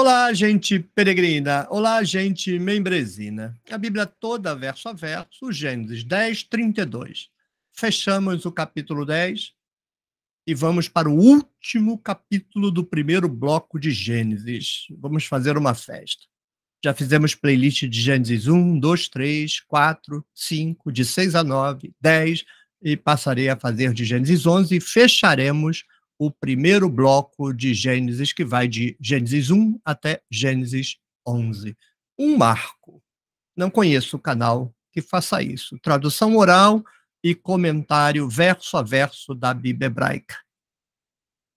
Olá, gente peregrina. Olá, gente membresina. A Bíblia toda, verso a verso, Gênesis 10, 32. Fechamos o capítulo 10 e vamos para o último capítulo do primeiro bloco de Gênesis. Vamos fazer uma festa. Já fizemos playlist de Gênesis 1, 2, 3, 4, 5, de 6 a 9, 10 e passarei a fazer de Gênesis 11 e fecharemos o primeiro bloco de Gênesis, que vai de Gênesis 1 até Gênesis 11. Um marco. Não conheço o canal que faça isso. Tradução oral e comentário verso a verso da Bíblia hebraica.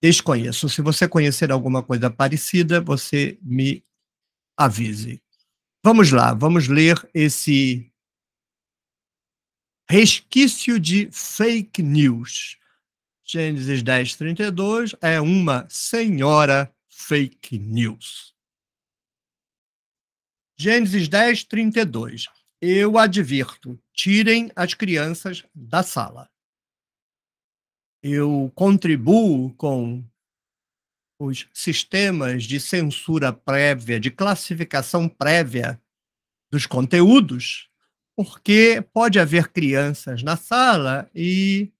Desconheço. Se você conhecer alguma coisa parecida, você me avise. Vamos lá, vamos ler esse resquício de fake news Gênesis 10, 32 é uma senhora fake news. Gênesis 10, 32. Eu advirto, tirem as crianças da sala. Eu contribuo com os sistemas de censura prévia, de classificação prévia dos conteúdos, porque pode haver crianças na sala e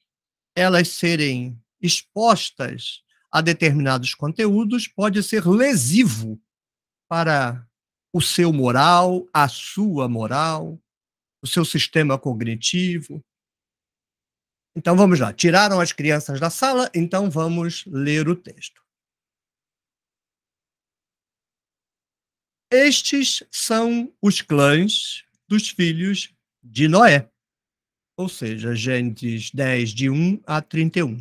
elas serem expostas a determinados conteúdos pode ser lesivo para o seu moral, a sua moral, o seu sistema cognitivo. Então vamos lá, tiraram as crianças da sala, então vamos ler o texto. Estes são os clãs dos filhos de Noé ou seja, Gênesis 10, de 1 a 31.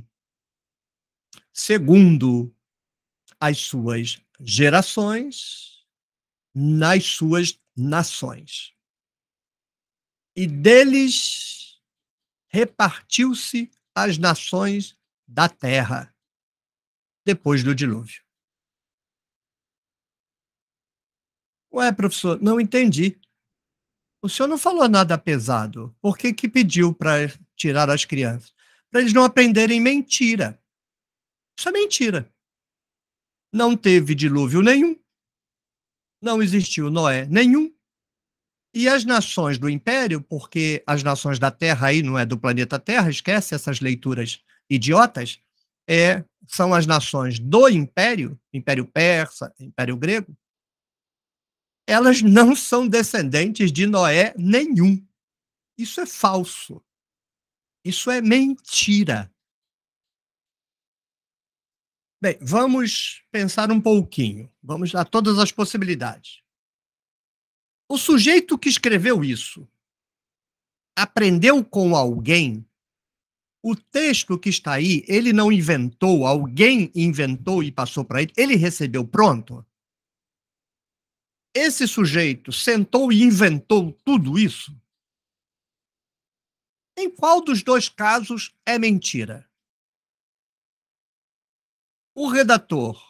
Segundo as suas gerações, nas suas nações. E deles repartiu-se as nações da terra, depois do dilúvio. Ué, professor, não entendi. O senhor não falou nada pesado. Por que, que pediu para tirar as crianças? Para eles não aprenderem mentira. Isso é mentira. Não teve dilúvio nenhum. Não existiu Noé nenhum. E as nações do império, porque as nações da Terra aí não é do planeta Terra, esquece essas leituras idiotas, é, são as nações do império, império persa, império grego, elas não são descendentes de Noé nenhum. Isso é falso. Isso é mentira. Bem, vamos pensar um pouquinho. Vamos dar todas as possibilidades. O sujeito que escreveu isso aprendeu com alguém. O texto que está aí, ele não inventou, alguém inventou e passou para ele. Ele recebeu pronto esse sujeito sentou e inventou tudo isso? Em qual dos dois casos é mentira? O redator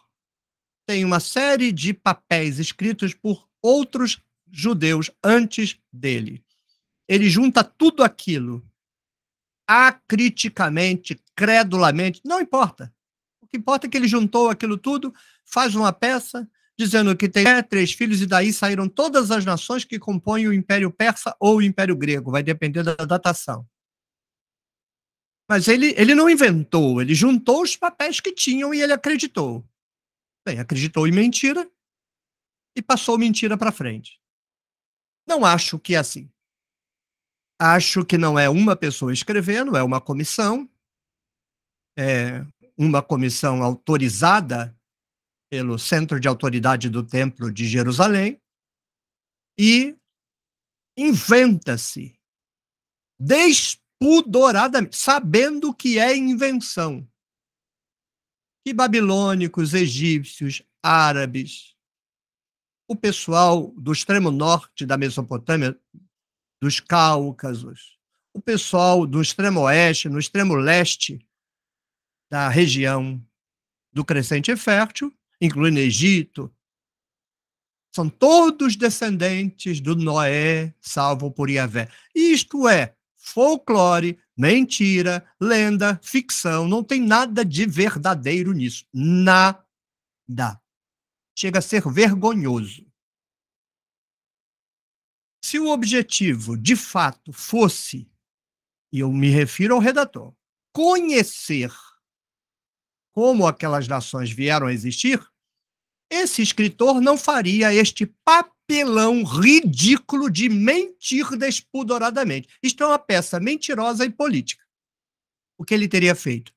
tem uma série de papéis escritos por outros judeus antes dele. Ele junta tudo aquilo acriticamente, credulamente, não importa. O que importa é que ele juntou aquilo tudo, faz uma peça dizendo que tem é, três filhos, e daí saíram todas as nações que compõem o Império Persa ou o Império Grego, vai depender da datação. Mas ele, ele não inventou, ele juntou os papéis que tinham e ele acreditou. Bem, acreditou em mentira e passou mentira para frente. Não acho que é assim. Acho que não é uma pessoa escrevendo, é uma comissão, é uma comissão autorizada pelo Centro de Autoridade do Templo de Jerusalém e inventa-se despudoradamente, sabendo que é invenção, que babilônicos, egípcios, árabes, o pessoal do extremo norte da Mesopotâmia, dos Cáucasos, o pessoal do extremo oeste, no extremo leste da região do Crescente Fértil, incluindo Egito, são todos descendentes do Noé, salvo por Iavé. Isto é folclore, mentira, lenda, ficção, não tem nada de verdadeiro nisso. Nada. Chega a ser vergonhoso. Se o objetivo, de fato, fosse, e eu me refiro ao redator, conhecer como aquelas nações vieram a existir, esse escritor não faria este papelão ridículo de mentir despudoradamente. Isto é uma peça mentirosa e política. O que ele teria feito?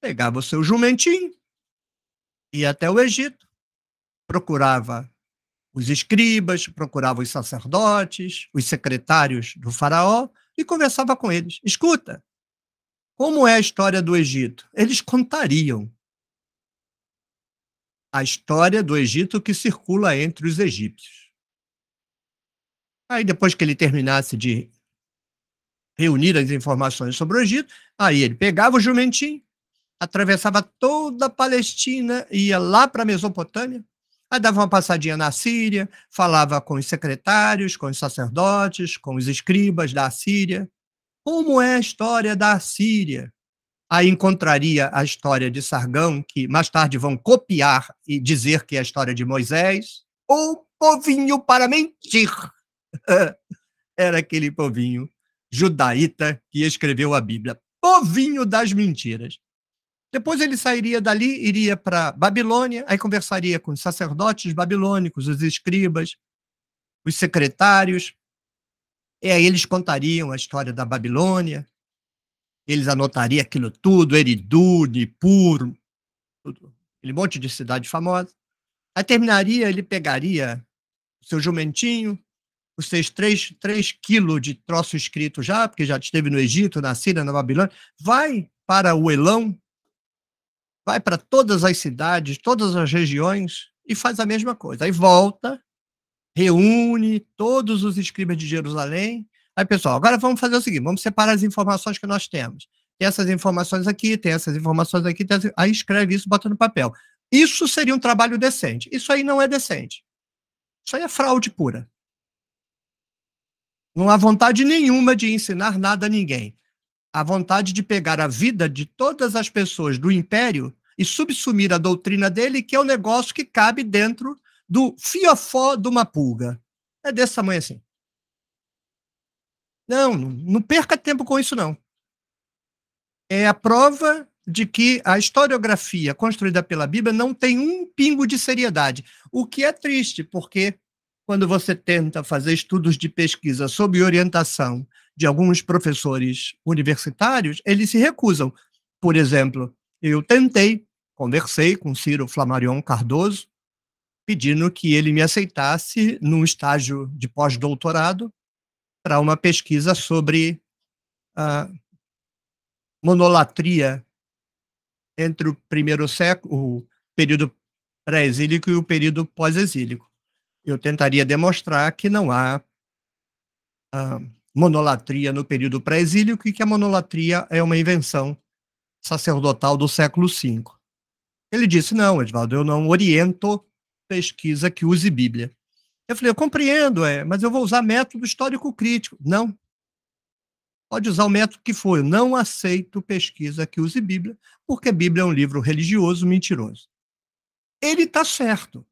Pegava o seu jumentinho, ia até o Egito, procurava os escribas, procurava os sacerdotes, os secretários do faraó e conversava com eles. Escuta, como é a história do Egito? Eles contariam a história do Egito que circula entre os egípcios. Aí, depois que ele terminasse de reunir as informações sobre o Egito, aí ele pegava o jumentinho, atravessava toda a Palestina, ia lá para a Mesopotâmia, aí dava uma passadinha na Síria, falava com os secretários, com os sacerdotes, com os escribas da Síria. Como é a história da Síria? aí encontraria a história de Sargão, que mais tarde vão copiar e dizer que é a história de Moisés, ou povinho para mentir. Era aquele povinho judaíta que escreveu a Bíblia. Povinho das mentiras. Depois ele sairia dali, iria para Babilônia, aí conversaria com os sacerdotes babilônicos, os escribas, os secretários. E aí eles contariam a história da Babilônia, eles anotariam aquilo tudo, Eridu, Nipur, tudo, aquele monte de cidade famosa. Aí terminaria, ele pegaria o seu jumentinho, os seus três 3 quilos de troço escrito já, porque já esteve no Egito, na Síria, na Babilônia, vai para o Elão, vai para todas as cidades, todas as regiões e faz a mesma coisa. Aí volta, reúne todos os escribas de Jerusalém Aí, pessoal, agora vamos fazer o seguinte: vamos separar as informações que nós temos. Tem essas informações aqui, tem essas informações aqui, essas... aí escreve isso, bota no papel. Isso seria um trabalho decente. Isso aí não é decente. Isso aí é fraude pura. Não há vontade nenhuma de ensinar nada a ninguém. A vontade de pegar a vida de todas as pessoas do império e subsumir a doutrina dele, que é o um negócio que cabe dentro do fiofó de uma pulga. É desse tamanho assim. Não, não perca tempo com isso, não. É a prova de que a historiografia construída pela Bíblia não tem um pingo de seriedade. O que é triste, porque quando você tenta fazer estudos de pesquisa sob orientação de alguns professores universitários, eles se recusam. Por exemplo, eu tentei, conversei com Ciro Flamarion Cardoso, pedindo que ele me aceitasse num estágio de pós-doutorado para uma pesquisa sobre a monolatria entre o primeiro século, o período pré-exílico e o período pós-exílico. Eu tentaria demonstrar que não há ah, monolatria no período pré-exílico e que a monolatria é uma invenção sacerdotal do século V. Ele disse: Não, Edvaldo, eu não oriento pesquisa que use Bíblia. Eu falei, eu compreendo, é, mas eu vou usar método histórico crítico. Não. Pode usar o método que for. Eu não aceito pesquisa que use Bíblia, porque Bíblia é um livro religioso mentiroso. Ele está certo.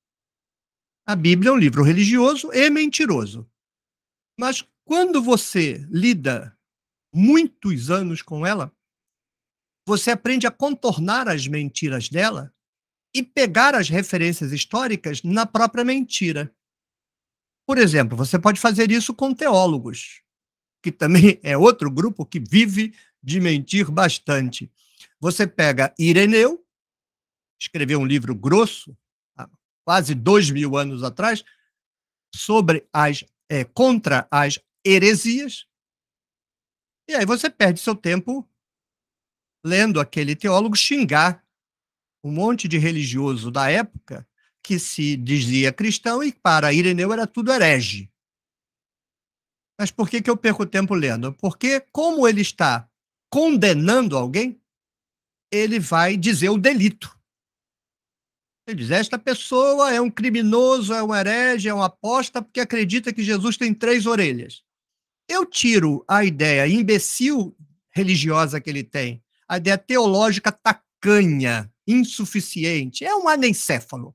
A Bíblia é um livro religioso e mentiroso. Mas quando você lida muitos anos com ela, você aprende a contornar as mentiras dela e pegar as referências históricas na própria mentira. Por exemplo, você pode fazer isso com teólogos, que também é outro grupo que vive de mentir bastante. Você pega Ireneu, escreveu um livro grosso, quase dois mil anos atrás, sobre as é, contra as heresias. E aí você perde seu tempo lendo aquele teólogo xingar um monte de religioso da época que se dizia cristão e para Ireneu era tudo herege. Mas por que, que eu perco tempo lendo? Porque, como ele está condenando alguém, ele vai dizer o delito. Ele diz: esta pessoa é um criminoso, é um herege, é um aposta, porque acredita que Jesus tem três orelhas. Eu tiro a ideia imbecil religiosa que ele tem, a ideia teológica tacanha, insuficiente, é um anencéfalo.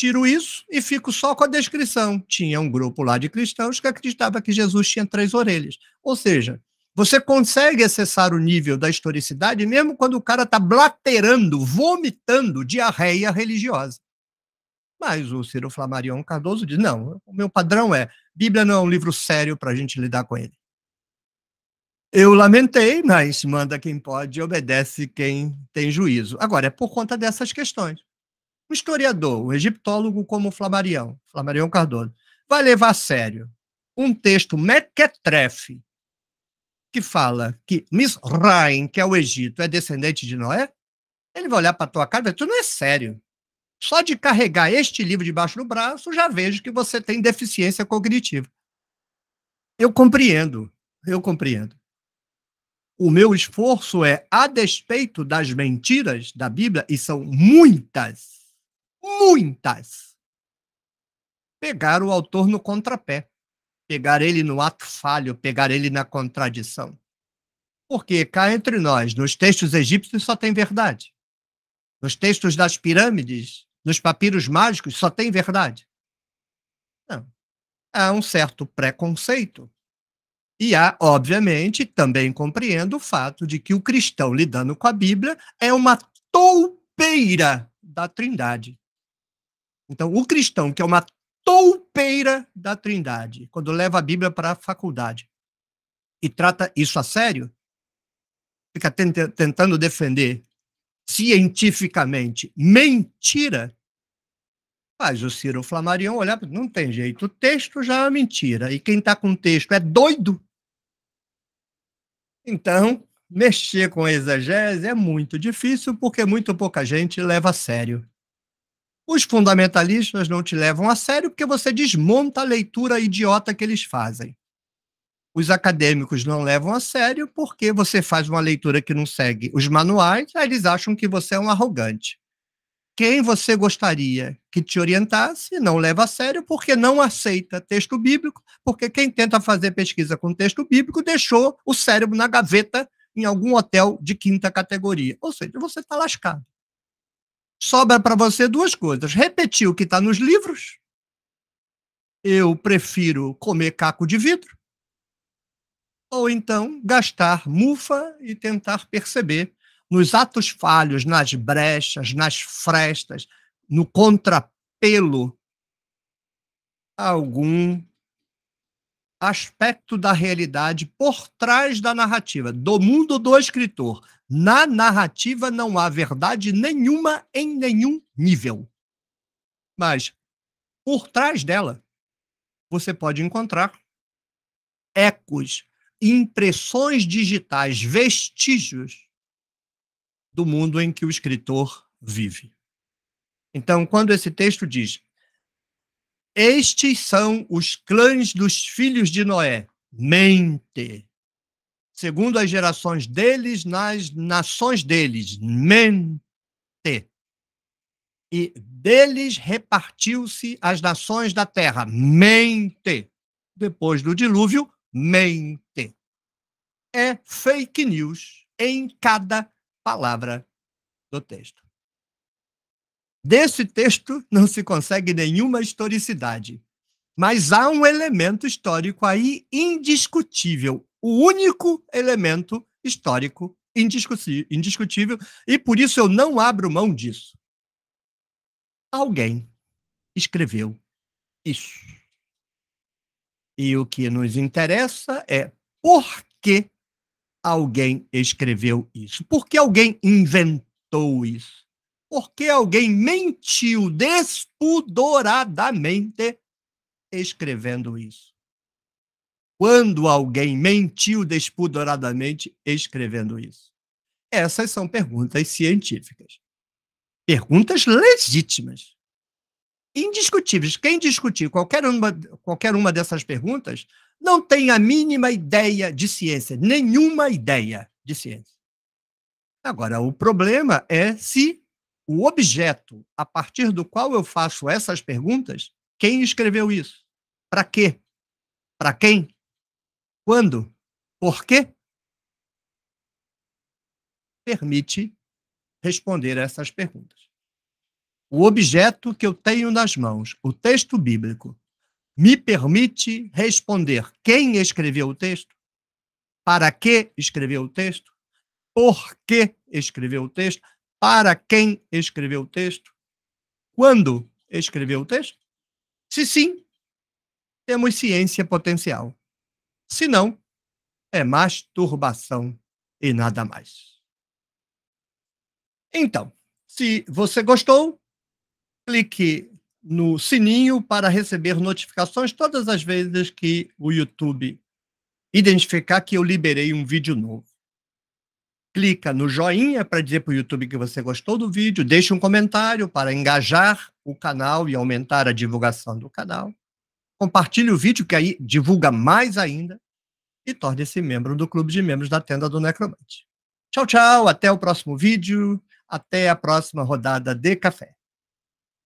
Tiro isso e fico só com a descrição. Tinha um grupo lá de cristãos que acreditava que Jesus tinha três orelhas. Ou seja, você consegue acessar o nível da historicidade mesmo quando o cara está blaterando, vomitando diarreia religiosa. Mas o Ciro Flamarion Cardoso diz: não, o meu padrão é Bíblia não é um livro sério para a gente lidar com ele. Eu lamentei, mas manda quem pode, obedece quem tem juízo. Agora, é por conta dessas questões um historiador, um egiptólogo como Flamarião, Flamarião Cardoso, vai levar a sério um texto mequetrefe que fala que Misraim, que é o Egito, é descendente de Noé? Ele vai olhar para tua cara e vai dizer, tu não é sério. Só de carregar este livro debaixo do braço, já vejo que você tem deficiência cognitiva. Eu compreendo, eu compreendo. O meu esforço é, a despeito das mentiras da Bíblia, e são muitas, muitas, pegar o autor no contrapé, pegar ele no ato falho, pegar ele na contradição. Porque cá entre nós, nos textos egípcios só tem verdade. Nos textos das pirâmides, nos papiros mágicos, só tem verdade. Não. Há um certo preconceito. E há, obviamente, também compreendo o fato de que o cristão lidando com a Bíblia é uma toupeira da Trindade. Então, o cristão, que é uma toupeira da Trindade, quando leva a Bíblia para a faculdade e trata isso a sério, fica tentando defender cientificamente mentira, faz o Ciro Flamarion olhar, não tem jeito, o texto já é mentira, e quem está com o texto é doido. Então, mexer com exegese é muito difícil, porque muito pouca gente leva a sério os fundamentalistas não te levam a sério porque você desmonta a leitura idiota que eles fazem. Os acadêmicos não levam a sério porque você faz uma leitura que não segue os manuais, aí eles acham que você é um arrogante. Quem você gostaria que te orientasse não leva a sério porque não aceita texto bíblico, porque quem tenta fazer pesquisa com texto bíblico deixou o cérebro na gaveta em algum hotel de quinta categoria. Ou seja, você está lascado sobra para você duas coisas: repetir o que está nos livros. Eu prefiro comer caco de vidro. Ou então gastar mufa e tentar perceber nos atos falhos, nas brechas, nas frestas, no contrapelo, algum aspecto da realidade por trás da narrativa, do mundo do escritor, na narrativa não há verdade nenhuma em nenhum nível. Mas por trás dela, você pode encontrar ecos, impressões digitais, vestígios do mundo em que o escritor vive. Então, quando esse texto diz: Estes são os clãs dos filhos de Noé, mente segundo as gerações deles, nas nações deles, mente. E deles repartiu-se as nações da terra, mente. Depois do dilúvio, mente. É fake news em cada palavra do texto. Desse texto não se consegue nenhuma historicidade, mas há um elemento histórico aí indiscutível, o único elemento histórico indiscutível, e por isso eu não abro mão disso. Alguém escreveu isso. E o que nos interessa é por que alguém escreveu isso? Por que alguém inventou isso? Por que alguém mentiu despudoradamente escrevendo isso? quando alguém mentiu despudoradamente escrevendo isso? Essas são perguntas científicas. Perguntas legítimas. Indiscutíveis. Quem discutir qualquer uma, qualquer uma dessas perguntas não tem a mínima ideia de ciência, nenhuma ideia de ciência. Agora, o problema é se o objeto a partir do qual eu faço essas perguntas, quem escreveu isso? Para quê? Para quem? Quando? Por quê? Permite responder a essas perguntas. O objeto que eu tenho nas mãos, o texto bíblico, me permite responder quem escreveu o texto, para que escreveu o texto, por que escreveu o texto, para quem escreveu o texto, quando escreveu o texto? Se sim, temos ciência potencial senão é masturbação e nada mais. Então, se você gostou, clique no sininho para receber notificações todas as vezes que o YouTube identificar que eu liberei um vídeo novo. Clica no joinha para dizer para o YouTube que você gostou do vídeo, deixe um comentário para engajar o canal e aumentar a divulgação do canal. Compartilhe o vídeo, que aí divulga mais ainda. E torne-se membro do Clube de Membros da Tenda do Necromante. Tchau, tchau. Até o próximo vídeo. Até a próxima rodada de café.